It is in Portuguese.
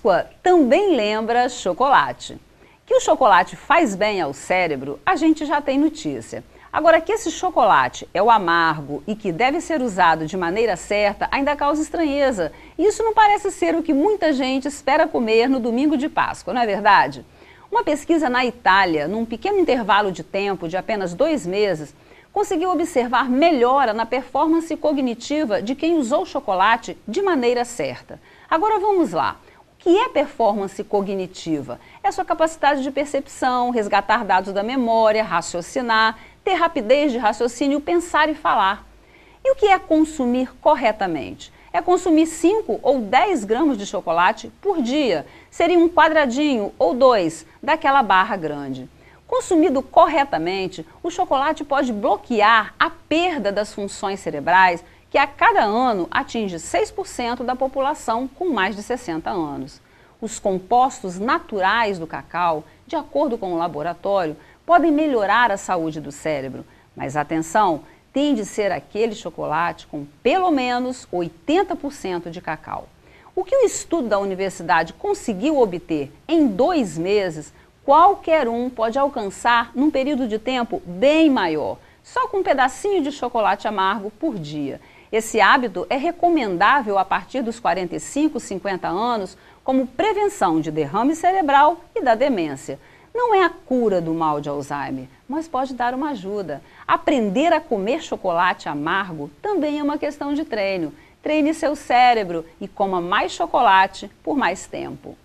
Páscoa também lembra chocolate. Que o chocolate faz bem ao cérebro, a gente já tem notícia. Agora, que esse chocolate é o amargo e que deve ser usado de maneira certa ainda causa estranheza. Isso não parece ser o que muita gente espera comer no domingo de Páscoa, não é verdade? Uma pesquisa na Itália, num pequeno intervalo de tempo de apenas dois meses, conseguiu observar melhora na performance cognitiva de quem usou chocolate de maneira certa. Agora vamos lá. E é performance cognitiva? É sua capacidade de percepção, resgatar dados da memória, raciocinar, ter rapidez de raciocínio, pensar e falar. E o que é consumir corretamente? É consumir 5 ou 10 gramas de chocolate por dia. Seria um quadradinho ou dois daquela barra grande. Consumido corretamente, o chocolate pode bloquear a perda das funções cerebrais que a cada ano atinge 6% da população com mais de 60 anos. Os compostos naturais do cacau, de acordo com o laboratório, podem melhorar a saúde do cérebro, mas atenção, tem de ser aquele chocolate com pelo menos 80% de cacau. O que o estudo da universidade conseguiu obter em dois meses, qualquer um pode alcançar num período de tempo bem maior, só com um pedacinho de chocolate amargo por dia. Esse hábito é recomendável a partir dos 45, 50 anos como prevenção de derrame cerebral e da demência. Não é a cura do mal de Alzheimer, mas pode dar uma ajuda. Aprender a comer chocolate amargo também é uma questão de treino. Treine seu cérebro e coma mais chocolate por mais tempo.